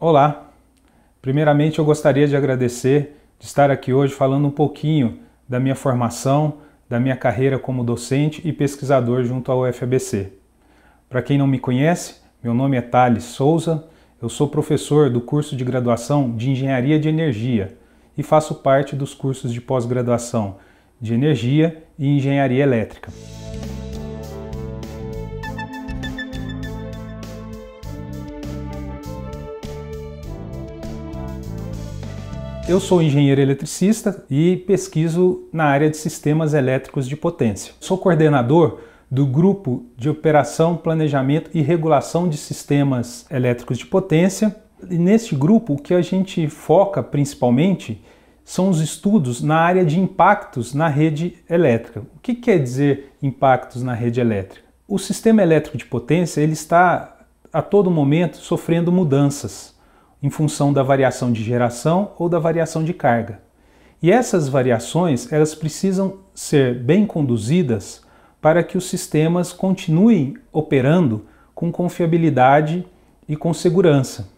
Olá! Primeiramente, eu gostaria de agradecer de estar aqui hoje falando um pouquinho da minha formação, da minha carreira como docente e pesquisador junto ao UFABC. Para quem não me conhece, meu nome é Thales Souza, eu sou professor do curso de graduação de Engenharia de Energia e faço parte dos cursos de pós-graduação de Energia e Engenharia Elétrica. Eu sou engenheiro eletricista e pesquiso na área de sistemas elétricos de potência. Sou coordenador do grupo de operação, planejamento e regulação de sistemas elétricos de potência. E neste grupo, o que a gente foca principalmente são os estudos na área de impactos na rede elétrica. O que quer dizer impactos na rede elétrica? O sistema elétrico de potência ele está a todo momento sofrendo mudanças em função da variação de geração ou da variação de carga. E essas variações, elas precisam ser bem conduzidas para que os sistemas continuem operando com confiabilidade e com segurança.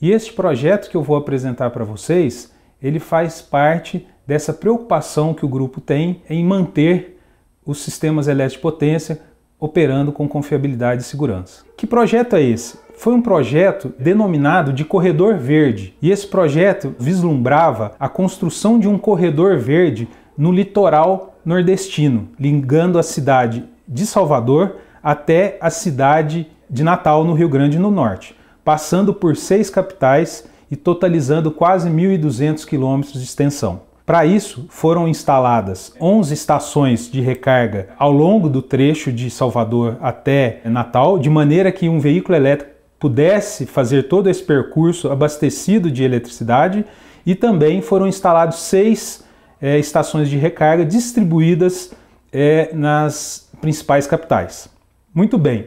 E este projeto que eu vou apresentar para vocês, ele faz parte dessa preocupação que o grupo tem em manter os sistemas elétricos de potência operando com confiabilidade e segurança. Que projeto é esse? Foi um projeto denominado de Corredor Verde, e esse projeto vislumbrava a construção de um corredor verde no litoral nordestino, ligando a cidade de Salvador até a cidade de Natal, no Rio Grande do Norte, passando por seis capitais e totalizando quase 1.200 quilômetros de extensão. Para isso, foram instaladas 11 estações de recarga ao longo do trecho de Salvador até Natal, de maneira que um veículo elétrico pudesse fazer todo esse percurso abastecido de eletricidade e também foram instalados seis é, estações de recarga distribuídas é, nas principais capitais. Muito bem.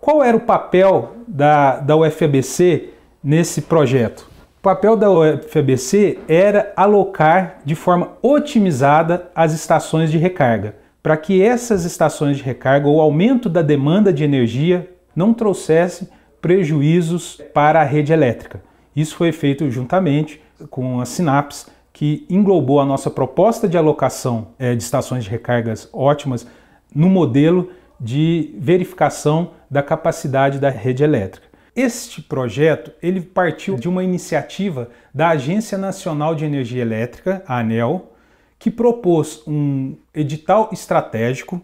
Qual era o papel da, da UFABC nesse projeto? O papel da UFABC era alocar de forma otimizada as estações de recarga, para que essas estações de recarga, o aumento da demanda de energia, não trouxesse prejuízos para a rede elétrica. Isso foi feito juntamente com a Sinaps, que englobou a nossa proposta de alocação eh, de estações de recargas ótimas no modelo de verificação da capacidade da rede elétrica. Este projeto ele partiu de uma iniciativa da Agência Nacional de Energia Elétrica, a ANEL, que propôs um edital estratégico,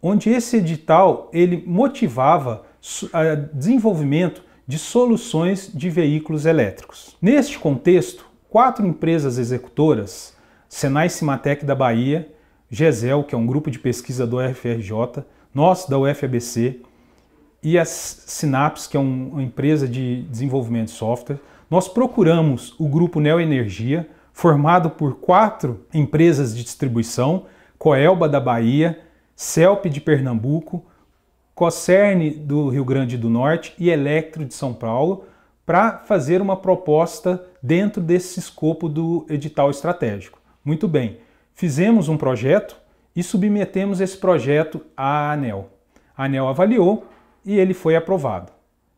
onde esse edital ele motivava o desenvolvimento de soluções de veículos elétricos. Neste contexto, quatro empresas executoras, Senai Cimatec da Bahia, GESEL, que é um grupo de pesquisa do RFRJ, nós da UFABC, e a Synapse, que é uma empresa de desenvolvimento de software, nós procuramos o grupo Neo Energia, formado por quatro empresas de distribuição: Coelba da Bahia, Celp de Pernambuco, Cocerne do Rio Grande do Norte e Electro de São Paulo, para fazer uma proposta dentro desse escopo do edital estratégico. Muito bem, fizemos um projeto e submetemos esse projeto à ANEL. A ANEL avaliou, e ele foi aprovado.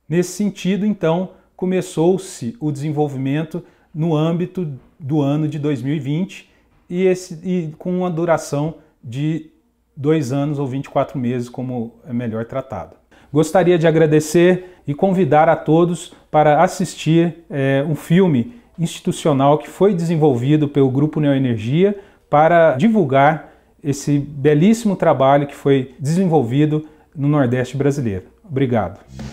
Nesse sentido, então, começou-se o desenvolvimento no âmbito do ano de 2020 e, esse, e, com uma duração de dois anos ou 24 meses, como é melhor tratado. Gostaria de agradecer e convidar a todos para assistir é, um filme institucional que foi desenvolvido pelo Grupo Neoenergia para divulgar esse belíssimo trabalho que foi desenvolvido no Nordeste brasileiro. Obrigado.